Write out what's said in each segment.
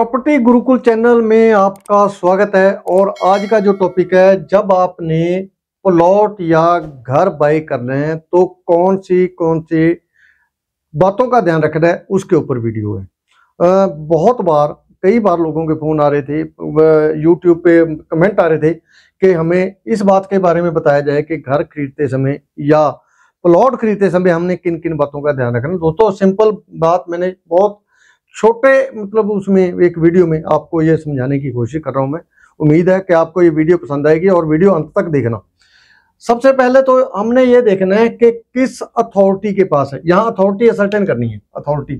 Property Gurukul channel में आपका स्वागत है और आज का जो टॉपिक है जब आपने प्लॉट या घर बाई करना है तो कौन सी कौन सी बातों का ध्यान रखना है उसके ऊपर वीडियो है बहुत बार कई बार लोगों के फोन आ रहे थे यूट्यूब पे कमेंट आ रहे थे कि हमें इस बात के बारे में बताया जाए कि घर खरीदते समय या प्लॉट खरीदते समय हमने किन किन बातों का ध्यान रखना दोस्तों सिंपल बात मैंने बहुत छोटे मतलब उसमें एक वीडियो में आपको ये समझाने की कोशिश कर रहा हूँ मैं उम्मीद है कि आपको ये वीडियो पसंद आएगी और वीडियो अंत तक देखना सबसे पहले तो हमने ये देखना है कि किस अथॉरिटी के पास है यहाँ अथॉरिटी असर्टेन करनी है अथॉरिटी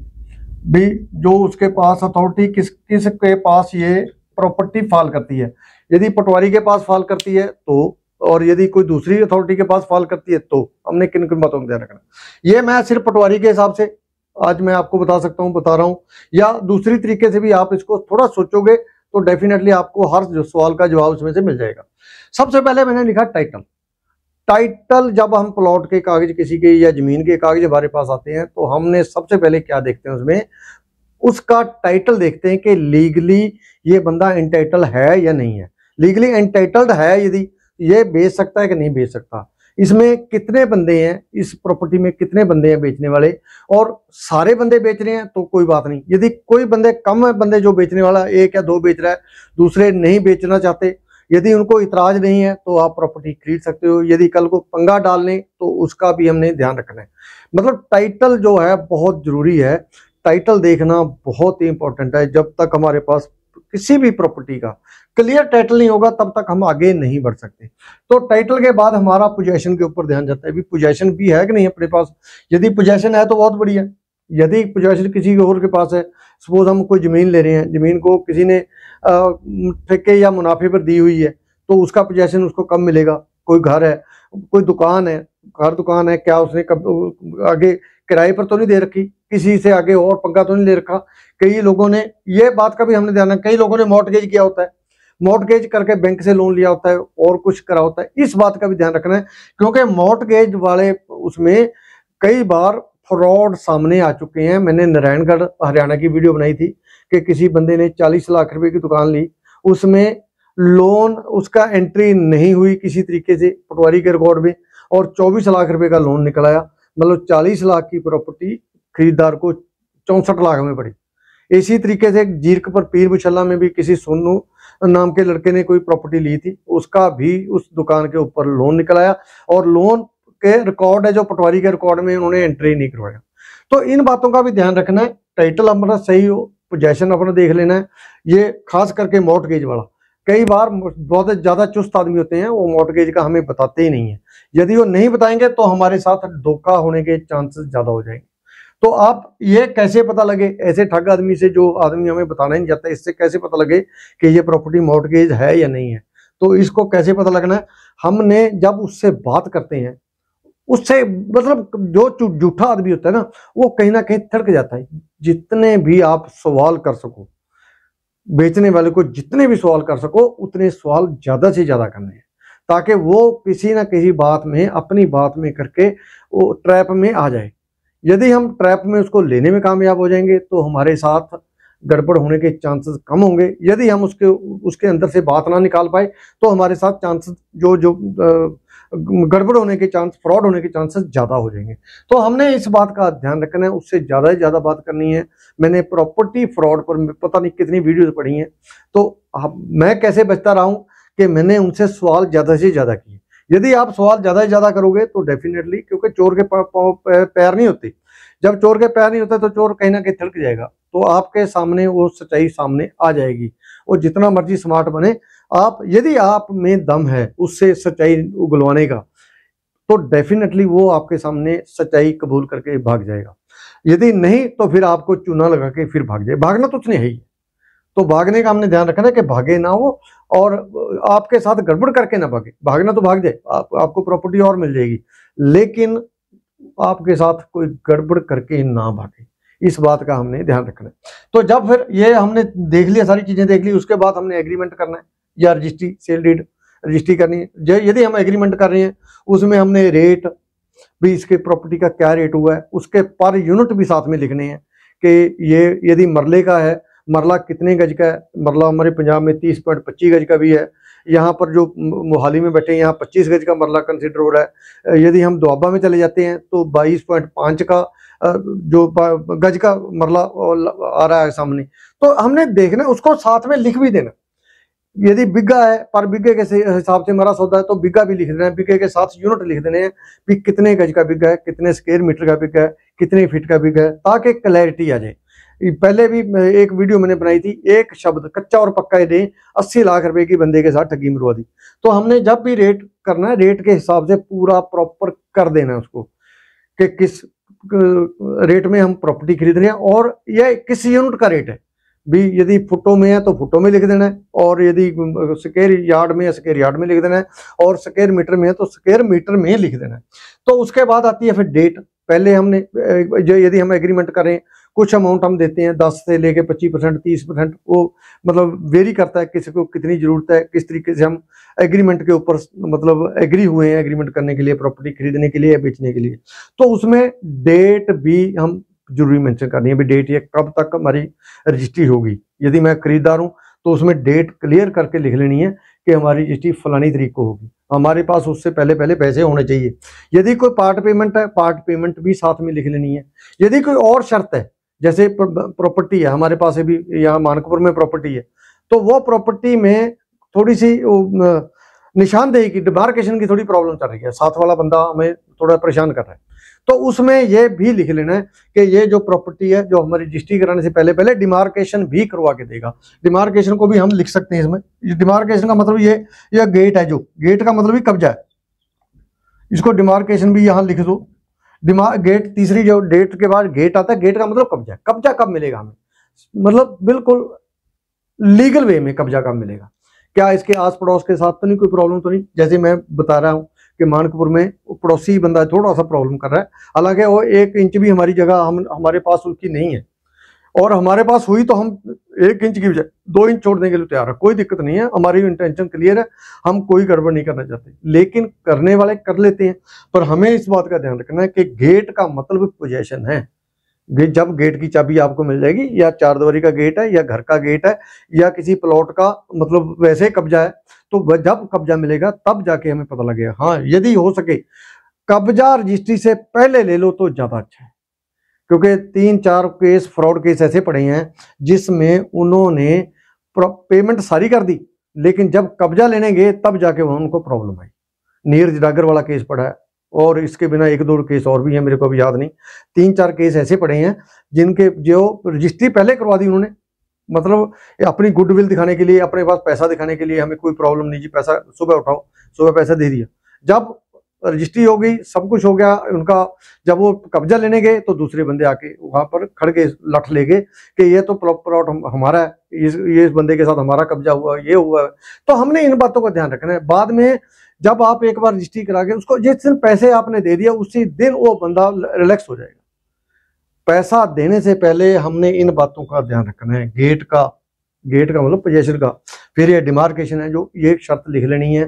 भी जो उसके पास अथॉरिटी किस किस के पास ये प्रॉपर्टी फाल करती है यदि पटवारी के पास फाल करती है तो और यदि कोई दूसरी अथॉरिटी के पास फाल करती है तो हमने किन किन बातों का ध्यान रखना ये मैं सिर्फ पटवारी के हिसाब से आज मैं आपको बता सकता हूँ बता रहा हूँ या दूसरी तरीके से भी आप इसको थोड़ा सोचोगे तो डेफिनेटली आपको हर जो सवाल का जवाब इसमें से मिल जाएगा सबसे पहले मैंने लिखा टाइटल टाइटल जब हम प्लॉट के कागज किसी के या जमीन के कागज हमारे पास आते हैं तो हमने सबसे पहले क्या देखते हैं उसमें उसका टाइटल देखते हैं कि लीगली ये बंदा इंटाइटल है या नहीं है लीगली इंटाइटल्ड है यदि ये बेच सकता है कि नहीं बेच सकता इसमें कितने बंदे हैं इस प्रॉपर्टी में कितने बंदे हैं बेचने वाले और सारे बंदे बेच रहे हैं तो कोई बात नहीं यदि कोई बंदे कम है बंदे जो बेचने वाला एक या दो बेच रहा है दूसरे नहीं बेचना चाहते यदि उनको इतराज नहीं है तो आप प्रॉपर्टी खरीद सकते हो यदि कल को पंगा डाल लें तो उसका भी हमने ध्यान रखना है मतलब टाइटल जो है बहुत जरूरी है टाइटल देखना बहुत ही इंपॉर्टेंट है जब तक हमारे पास किसी भी प्रॉपर्टी का क्लियर टाइटल नहीं होगा तब तक हम आगे नहीं बढ़ सकते तो टाइटल के बाद हमारा पोजेशन के ऊपर ध्यान जाता है अभी पोजेशन भी है कि नहीं अपने पास यदि पोजेशन है तो बहुत बढ़िया यदि पोजेशन किसी और के पास है सपोज हम कोई ज़मीन ले रहे हैं ज़मीन को किसी ने ठेके या मुनाफे पर दी हुई है तो उसका पोजेशन उसको कम मिलेगा कोई घर है कोई दुकान है घर दुकान है क्या उसने कब आगे किराए पर तो नहीं दे रखी किसी से आगे और पंखा तो नहीं ले रखा कई लोगों ने ये बात का भी हमने ध्यान रखा कई लोगों ने मोर्टगेज किया होता है मॉर्टगेज करके बैंक से लोन लिया होता है और कुछ करा होता है इस बात का भी ध्यान रखना है क्योंकि मोर्टगेज वाले उसमें कई बार फ्रॉड सामने आ चुके हैं मैंने नारायणगढ़ हरियाणा की वीडियो बनाई थी कि किसी बंदे ने चालीस लाख रुपए की दुकान ली उसमें लोन उसका एंट्री नहीं हुई किसी तरीके से पटवारी के रिकॉर्ड में और चौबीस लाख रुपए का लोन निकलाया मतलब चालीस लाख की प्रॉपर्टी खरीदार को चौंसठ लाख में पड़ी इसी तरीके से जीरक पर पीर मुशल्ला में भी किसी सोनू नाम के लड़के ने कोई प्रॉपर्टी ली थी उसका भी उस दुकान के ऊपर लोन निकलाया और लोन के रिकॉर्ड है जो पटवारी के रिकॉर्ड में उन्होंने एंट्री नहीं करवाया तो इन बातों का भी ध्यान रखना है टाइटल अपना सही हो पोजेशन अपना देख लेना है ये खास करके मॉर्टगेज वाला कई बार बहुत ज्यादा चुस्त आदमी होते हैं वो मॉडगेज का हमें बताते ही नहीं है यदि वो नहीं बताएंगे तो हमारे साथ धोखा होने के चांसेस ज्यादा हो जाएंगे तो आप ये कैसे पता लगे ऐसे ठग आदमी से जो आदमी हमें बताना नहीं चाहता इससे कैसे पता लगे कि ये प्रॉपर्टी मॉडगेज है या नहीं है तो इसको कैसे पता लगना है हमने जब उससे बात करते हैं उससे मतलब जो जूठा आदमी होता है ना वो कहीं ना कहीं थड़क जाता है जितने भी आप सवाल कर सको बेचने वाले को जितने भी सवाल कर सको उतने सवाल ज़्यादा से ज़्यादा करने हैं ताकि वो किसी ना किसी बात में अपनी बात में करके वो ट्रैप में आ जाए यदि हम ट्रैप में उसको लेने में कामयाब हो जाएंगे तो हमारे साथ गड़बड़ होने के चांसेस कम होंगे यदि हम उसके उसके अंदर से बात ना निकाल पाए तो हमारे साथ चांसेस जो जो आ, गड़बड़ होने के चांस फ्रॉड होने के चांसेस ज़्यादा हो जाएंगे तो हमने इस बात का ध्यान रखना है उससे ज़्यादा से ज़्यादा बात करनी है मैंने प्रॉपर्टी फ्रॉड पर पता नहीं कितनी वीडियोज़ पढ़ी हैं तो आप, मैं कैसे बचता रहा हूँ कि मैंने उनसे सवाल ज़्यादा से ज़्यादा किए यदि आप सवाल ज़्यादा से ज़्यादा करोगे तो डेफिनेटली क्योंकि चोर के पैर नहीं होते जब चोर के पैर नहीं होते तो चोर कहीं ना कहीं थिड़क जाएगा तो आपके सामने वो सच्चाई सामने आ जाएगी और जितना मर्जी स्मार्ट बने आप यदि आप में दम है उससे सच्चाई उगलवाने का तो डेफिनेटली वो आपके सामने सच्चाई कबूल करके भाग जाएगा यदि नहीं तो फिर आपको चूना लगा के फिर भाग जाए भागना तो उसने है ही तो भागने का हमने ध्यान रखना है कि भागे ना हो और आपके साथ गड़बड़ करके ना भागे भागना तो भाग जाए आप, आपको प्रॉपर्टी और मिल जाएगी लेकिन आपके साथ कोई गड़बड़ करके ना भागे इस बात का हमने ध्यान रखना है तो जब फिर ये हमने देख लिया सारी चीज़ें देख ली उसके बाद हमने एग्रीमेंट करना है या रजिस्ट्री सेल डीड रजिस्ट्री करनी है यदि हम एग्रीमेंट कर रहे हैं उसमें हमने रेट भी इसके प्रॉपर्टी का क्या रेट हुआ है उसके पर यूनिट भी साथ में लिखने हैं कि ये यदि मरले का है मरला कितने गज का है मरला हमारे पंजाब में तीस पॉइंट पच्चीस गज का भी है यहाँ पर जो मोहाली में बैठे हैं यहाँ पच्चीस गज का मरला कंसिडर हो रहा है यदि हम दुआबा में चले जाते हैं तो बाईस पॉइंट पाँच का जो गज का मरला आ रहा है सामने तो हमने देखना उसको साथ में लिख भी देना यदि बिग्गा है पर बिग्गे के हिसाब से मरा सौदा है तो बिग्गा भी लिख देना है बिग्गे के साथ यूनिट लिख देने हैं कि कितने गज का बिग्गा है कितने स्क्वेयर मीटर का बिग्गा है कितने फीट का बिग्गा है ताकि क्लैरिटी आ जाए पहले भी एक वीडियो मैंने बनाई थी एक शब्द कच्चा और पक्का दें अस्सी लाख रुपए की बंदे के साथ ठगी मरवा दी तो हमने जब भी रेट करना है रेट के हिसाब से पूरा प्रॉपर कर देना उसको कि किस रेट में हम प्रॉपर्टी खरीद रहे हैं और यह किस यूनिट का रेट है भी यदि फुटों में है तो फुटों में लिख देना है और यदि स्केयर यार्ड में है स्केयर यार्ड में लिख देना है और स्केयर मीटर में है तो स्केयर मीटर में लिख देना है तो उसके बाद आती है फिर डेट पहले हमने जो यदि हम एग्रीमेंट करें कुछ अमाउंट हम देते हैं दस से लेके पच्चीस परसेंट तीस परसेंट वो मतलब वेरी करता है किसी को कितनी ज़रूरत है किस तरीके से हम एग्रीमेंट के ऊपर मतलब एग्री हुए हैं एग्रीमेंट करने के लिए प्रॉपर्टी खरीदने के लिए या बेचने के लिए तो उसमें डेट भी हम जरूरी मेंशन करनी है भी डेट ये कब तक हमारी रजिस्ट्री होगी यदि मैं खरीदार हूँ तो उसमें डेट क्लियर करके लिख लेनी है कि हमारी रजिस्ट्री फलानी तरीक को होगी हमारे पास उससे पहले पहले पैसे होने चाहिए यदि कोई पार्ट पेमेंट है पार्ट पेमेंट भी साथ में लिख लेनी है यदि कोई और शर्त है जैसे प्रॉपर्टी है हमारे पास अभी यहाँ मानकपुर में प्रॉपर्टी है तो वो प्रॉपर्टी में थोड़ी सी निशानदेही की डिमार्केशन की थोड़ी प्रॉब्लम चल रही है साथ वाला बंदा हमें थोड़ा परेशान कर रहा है तो उसमें यह भी लिख लेना है कि ये जो प्रॉपर्टी है जो हमारी रजिस्ट्री कराने से पहले पहले डिमार्केशन भी करवा के देगा डिमार्केशन को भी हम लिख सकते हैं इसमें डिमार्केशन का मतलब ये यह गेट है जो गेट का मतलब ही कब्जा है इसको डिमार्केशन भी यहाँ लिख दो डिमार गेट तीसरी जो डेट के बाद गेट आता है गेट का मतलब कब्जा कब्जा कब मिलेगा हमें मतलब बिल्कुल लीगल वे में कब्जा कब मिलेगा क्या इसके आस पड़ोस के साथ तो नहीं कोई प्रॉब्लम तो नहीं जैसे मैं बता रहा हूँ कि मानकपुर में पड़ोसी बंदा थोड़ा सा प्रॉब्लम कर रहा है हालांकि वो एक इंच भी हमारी जगह हम हमारे पास उसकी नहीं है और हमारे पास हुई तो हम एक इंच की बजाय दो इंच छोड़ने के लिए तैयार है कोई दिक्कत नहीं है हमारी इंटेंशन क्लियर है हम कोई गड़बड़ नहीं करना चाहते लेकिन करने वाले कर लेते हैं पर हमें इस बात का ध्यान रखना है कि गेट का मतलब पोजेशन है जब गेट की चाबी आपको मिल जाएगी या चार दवारी का गेट है या घर का गेट है या किसी प्लॉट का मतलब वैसे कब्जा है तो जब कब्जा मिलेगा तब जाके हमें पता लगेगा हाँ यदि हो सके कब्जा रजिस्ट्री से पहले ले लो तो ज़्यादा अच्छा है क्योंकि तीन चार केस फ्रॉड केस ऐसे पड़े हैं जिसमें उन्होंने पेमेंट सारी कर दी लेकिन जब कब्जा लेने गए तब जाके उनको प्रॉब्लम आई नीरज डागर वाला केस पड़ा है और इसके बिना एक दो केस और भी हैं मेरे को अभी याद नहीं तीन चार केस ऐसे पड़े हैं जिनके जो रजिस्ट्री पहले करवा दी उन्होंने मतलब अपनी गुडविल दिखाने के लिए अपने पास पैसा दिखाने के लिए हमें कोई प्रॉब्लम नहीं जी पैसा सुबह उठाओ सुबह पैसा दे दिया जब रजिस्ट्री हो गई सब कुछ हो गया उनका जब वो कब्जा लेने गए तो दूसरे बंदे आके वहाँ पर खड़ के लठ ले गए कि ये तो प्लॉट हमारा है ये, ये इस बंदे के साथ हमारा कब्जा हुआ ये हुआ है तो हमने इन बातों का ध्यान रखना है बाद में जब आप एक बार रजिस्ट्री करा के उसको जिस दिन पैसे आपने दे दिया उसी दिन वो बंदा रिलैक्स हो जाएगा पैसा देने से पहले हमने इन बातों का ध्यान रखना है गेट का गेट का मतलब पोजेशन का फिर ये डिमार्केशन है जो ये शर्त लिख लेनी है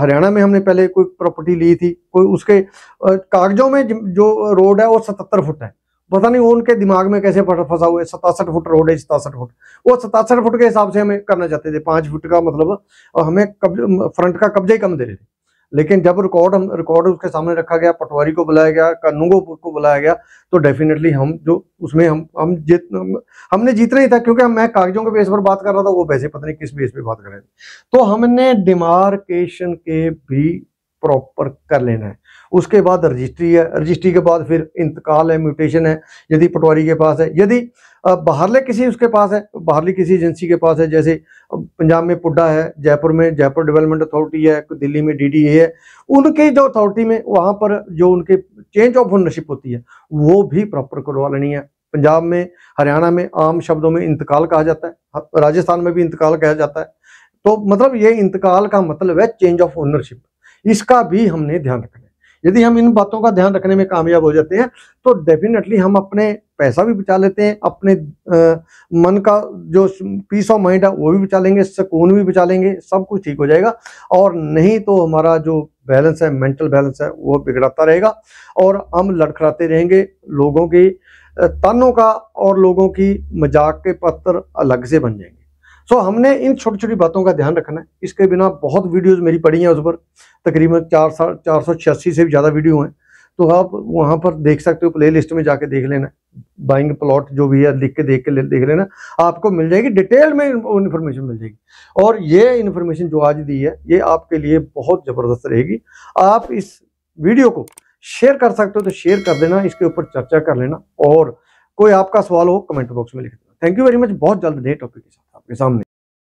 हरियाणा में हमने पहले कोई प्रॉपर्टी ली थी कोई उसके कागजों में जो रोड है वो सतहत्तर फुट है पता नहीं वो उनके दिमाग में कैसे फंसा हुआ है सतासठ फुट रोड है सतासठ फुट वो सतासठ फुट के हिसाब से हमें करना चाहते थे पांच फुट का मतलब हमें कब, फ्रंट का कब्जा ही कम दे रहे थे लेकिन जब रिकॉर्ड हम रिकॉर्ड उसके सामने रखा गया पटवारी को बुलाया गया कानूगो को बुलाया गया तो डेफिनेटली हम जो उसमें हम हम जीत हमने जीतना ही था क्योंकि मैं कागजों के बेस पर बात कर रहा था वो वैसे पता नहीं किस बेस पे बात कर रहे थे तो हमने डिमार्केशन के भी प्रॉपर कर लेना है उसके बाद रजिस्ट्री है रजिस्ट्री के बाद फिर इंतकाल है म्यूटेशन है यदि पटवारी के पास है यदि बाहरले किसी उसके पास है बाहरली किसी एजेंसी के पास है जैसे पंजाब में पुड्डा है जयपुर में जयपुर डेवलपमेंट अथॉरिटी है दिल्ली में डी है उनके जो अथॉरिटी में वहाँ पर जो उनके चेंज ऑफ ओनरशिप होती है वो भी प्रॉपर करवा लेनी है पंजाब में हरियाणा में आम शब्दों में इंतकाल कहा जाता है राजस्थान में भी इंतकाल कहा जाता है तो मतलब ये इंतकाल का मतलब है चेंज ऑफ ओनरशिप इसका भी हमने ध्यान रखना है यदि हम इन बातों का ध्यान रखने में कामयाब हो जाते हैं तो डेफिनेटली हम अपने पैसा भी बचा लेते हैं अपने आ, मन का जो पीस ऑफ माइंड है वो भी बचा लेंगे सुकून भी बचा लेंगे सब कुछ ठीक हो जाएगा और नहीं तो हमारा जो बैलेंस है मेंटल बैलेंस है वो बिगड़ाता रहेगा और हम लड़खड़ाते रहेंगे लोगों की तानों का और लोगों की मजाक के पत्थर अलग से बन जाएंगे सो हमने इन छोटी छोटी बातों का ध्यान रखना है इसके बिना बहुत वीडियोस मेरी पड़ी हैं उस पर तकरीबन चार साल चार सौ छियासी से भी ज़्यादा वीडियो हैं तो आप वहाँ पर देख सकते हो प्ले लिस्ट में जाके देख लेना बाइंग प्लॉट जो भी है लिख के देख के ले, देख लेना आपको मिल जाएगी डिटेल में इन्फॉर्मेशन मिल जाएगी और ये इन्फॉर्मेशन जो आज दी है ये आपके लिए बहुत ज़बरदस्त रहेगी आप इस वीडियो को शेयर कर सकते हो तो शेयर कर देना इसके ऊपर चर्चा कर लेना और कोई आपका सवाल हो कमेंट बॉक्स में लिख देना थैंक यू वेरी मच बहुत जल्द नए टॉपिक के साथ 죄송합니다.